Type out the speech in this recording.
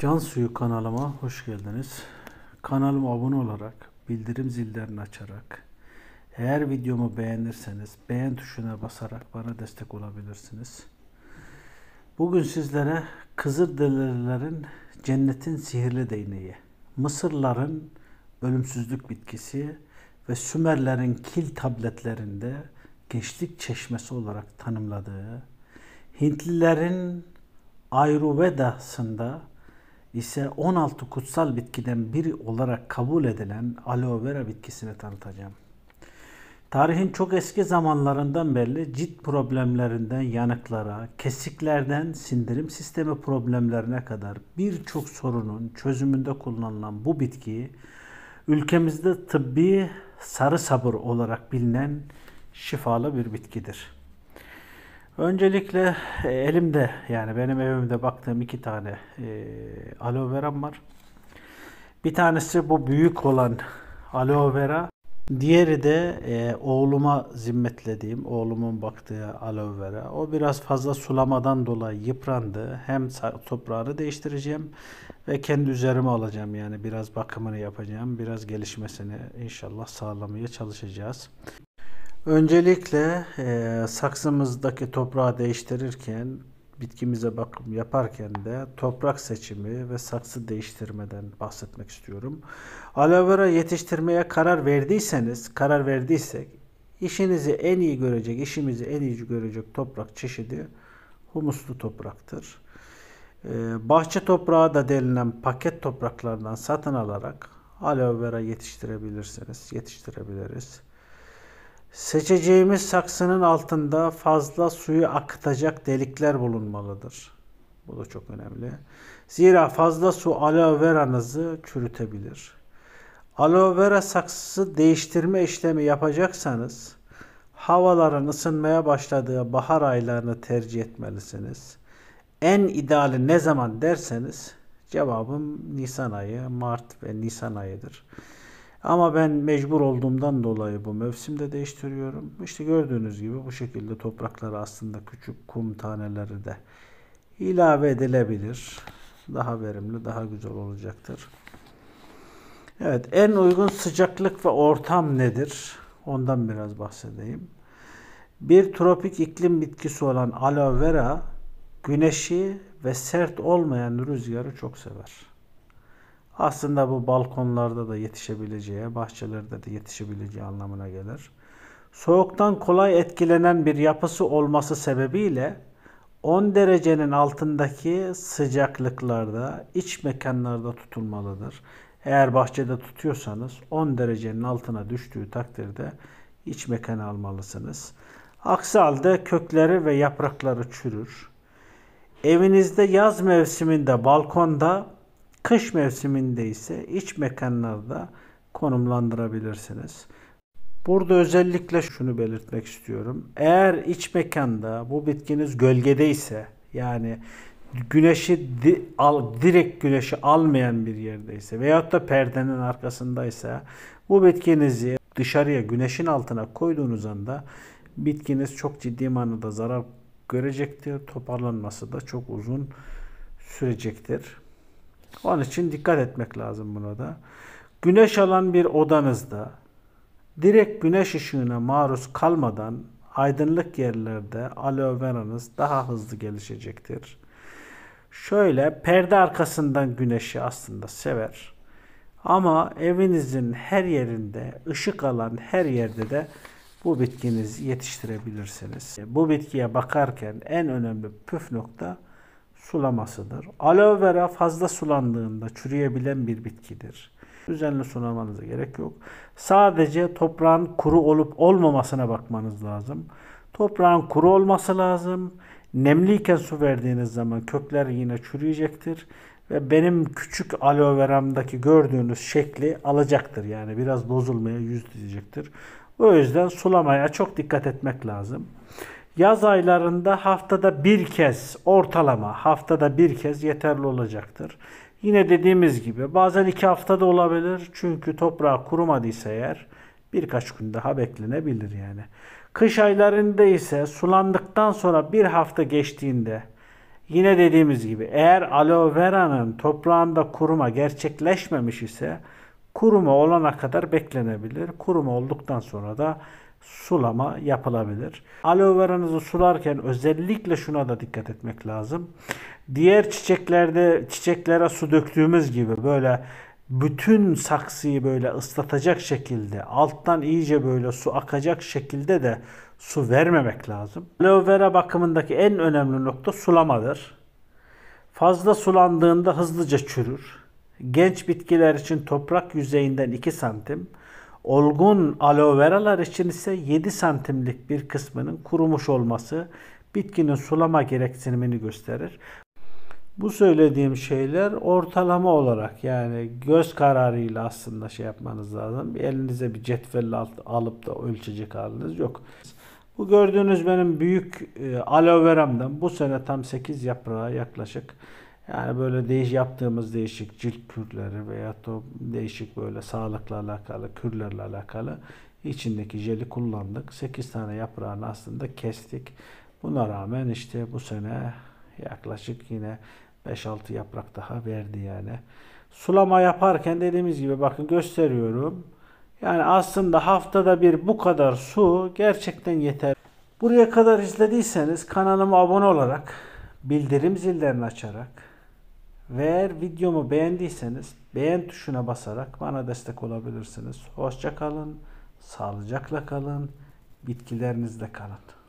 Can Suyu kanalıma hoş geldiniz. Kanalıma abone olarak, bildirim zillerini açarak, eğer videomu beğenirseniz beğen tuşuna basarak bana destek olabilirsiniz. Bugün sizlere Kızılderililerin Cennetin Sihirli Değneği, Mısırların Ölümsüzlük Bitkisi ve Sümerlerin kil tabletlerinde gençlik çeşmesi olarak tanımladığı, Hintlilerin Ayurveda'sında ise 16 kutsal bitkiden biri olarak kabul edilen aloe vera bitkisini tanıtacağım. Tarihin çok eski zamanlarından beri cilt problemlerinden yanıklara, kesiklerden sindirim sistemi problemlerine kadar birçok sorunun çözümünde kullanılan bu bitkiyi ülkemizde tıbbi sarı sabır olarak bilinen şifalı bir bitkidir. Öncelikle e, elimde yani benim evimde baktığım iki tane e, aloe vera var. Bir tanesi bu büyük olan aloe vera. Diğeri de e, oğluma zimmetlediğim, oğlumun baktığı aloe vera. O biraz fazla sulamadan dolayı yıprandı. Hem toprağını değiştireceğim ve kendi üzerime alacağım. Yani biraz bakımını yapacağım, biraz gelişmesini inşallah sağlamaya çalışacağız. Öncelikle e, saksımızdaki toprağı değiştirirken, bitkimize bakım yaparken de toprak seçimi ve saksı değiştirmeden bahsetmek istiyorum. Aloe vera yetiştirmeye karar verdiyseniz, karar verdiysek işinizi en iyi görecek, işimizi en iyi görecek toprak çeşidi humuslu topraktır. E, bahçe toprağı da denilen paket topraklardan satın alarak aloe vera yetiştirebilirsiniz, yetiştirebiliriz. Seçeceğimiz saksının altında fazla suyu akıtacak delikler bulunmalıdır. Bu da çok önemli. Zira fazla su aloe veranızı çürütebilir. Aloe vera saksısı değiştirme işlemi yapacaksanız havaların ısınmaya başladığı bahar aylarını tercih etmelisiniz. En ideali ne zaman derseniz cevabım Nisan ayı, Mart ve Nisan ayıdır. Ama ben mecbur olduğumdan dolayı bu mevsimde değiştiriyorum. İşte gördüğünüz gibi bu şekilde topraklara aslında küçük kum taneleri de ilave edilebilir. Daha verimli, daha güzel olacaktır. Evet, en uygun sıcaklık ve ortam nedir? Ondan biraz bahsedeyim. Bir tropik iklim bitkisi olan aloe vera güneşi ve sert olmayan rüzgarı çok sever. Aslında bu balkonlarda da yetişebileceği, bahçelerde de yetişebileceği anlamına gelir. Soğuktan kolay etkilenen bir yapısı olması sebebiyle 10 derecenin altındaki sıcaklıklarda iç mekanlarda tutulmalıdır. Eğer bahçede tutuyorsanız 10 derecenin altına düştüğü takdirde iç mekana almalısınız. Aksi halde kökleri ve yaprakları çürür. Evinizde yaz mevsiminde balkonda Kış mevsiminde ise iç mekanlarda konumlandırabilirsiniz. Burada özellikle şunu belirtmek istiyorum. Eğer iç mekanda bu bitkiniz gölgede ise yani güneşi di, al, direkt güneşi almayan bir yerdeyse veyahut da perdenin arkasındaysa bu bitkinizi dışarıya güneşin altına koyduğunuz anda bitkiniz çok ciddi manada zarar görecektir. Toparlanması da çok uzun sürecektir. Onun için dikkat etmek lazım buna da. Güneş alan bir odanızda direkt güneş ışığına maruz kalmadan aydınlık yerlerde aloe veranız daha hızlı gelişecektir. Şöyle perde arkasından güneşi aslında sever. Ama evinizin her yerinde, ışık alan her yerde de bu bitkinizi yetiştirebilirsiniz. Bu bitkiye bakarken en önemli püf nokta sulamasıdır. Aloe vera fazla sulandığında çürüyebilen bir bitkidir. Düzenli sulamanıza gerek yok. Sadece toprağın kuru olup olmamasına bakmanız lazım. Toprağın kuru olması lazım. Nemliyken su verdiğiniz zaman kökler yine çürüyecektir ve benim küçük aloe veramdaki gördüğünüz şekli alacaktır. Yani biraz bozulmaya yüz diyecektir. O yüzden sulamaya çok dikkat etmek lazım. Yaz aylarında haftada bir kez ortalama haftada bir kez yeterli olacaktır. Yine dediğimiz gibi bazen iki haftada olabilir. Çünkü toprağı kurumadıysa eğer birkaç gün daha beklenebilir yani. Kış aylarında ise sulandıktan sonra bir hafta geçtiğinde yine dediğimiz gibi eğer aloe vera'nın toprağında kuruma gerçekleşmemiş ise kuruma olana kadar beklenebilir. Kuruma olduktan sonra da sulama yapılabilir. Aloe veranızı sularken özellikle şuna da dikkat etmek lazım. Diğer çiçeklerde çiçeklere su döktüğümüz gibi böyle bütün saksıyı böyle ıslatacak şekilde alttan iyice böyle su akacak şekilde de su vermemek lazım. Aloe vera bakımındaki en önemli nokta sulamadır. Fazla sulandığında hızlıca çürür. Genç bitkiler için toprak yüzeyinden 2 santim, Olgun aloe veralar için ise 7 santimlik bir kısmının kurumuş olması bitkinin sulama gereksinimini gösterir. Bu söylediğim şeyler ortalama olarak yani göz kararıyla aslında şey yapmanız lazım. Bir Elinize bir cetvel alıp da ölçecek haliniz yok. Bu gördüğünüz benim büyük e, aloe veramdan bu sene tam 8 yaprağa yaklaşık yani böyle değiş yaptığımız değişik cilt kürleri veya da değişik böyle sağlıkla alakalı kürlerle alakalı içindeki jeli kullandık. 8 tane yaprağını aslında kestik. Buna rağmen işte bu sene yaklaşık yine 5-6 yaprak daha verdi yani. Sulama yaparken dediğimiz gibi bakın gösteriyorum. Yani aslında haftada bir bu kadar su gerçekten yeter. Buraya kadar izlediyseniz kanalıma abone olarak bildirim zillerini açarak ve eğer videomu beğendiyseniz beğen tuşuna basarak bana destek olabilirsiniz. Hoşça kalın, sağlıcakla kalın, bitkilerinizle kalın.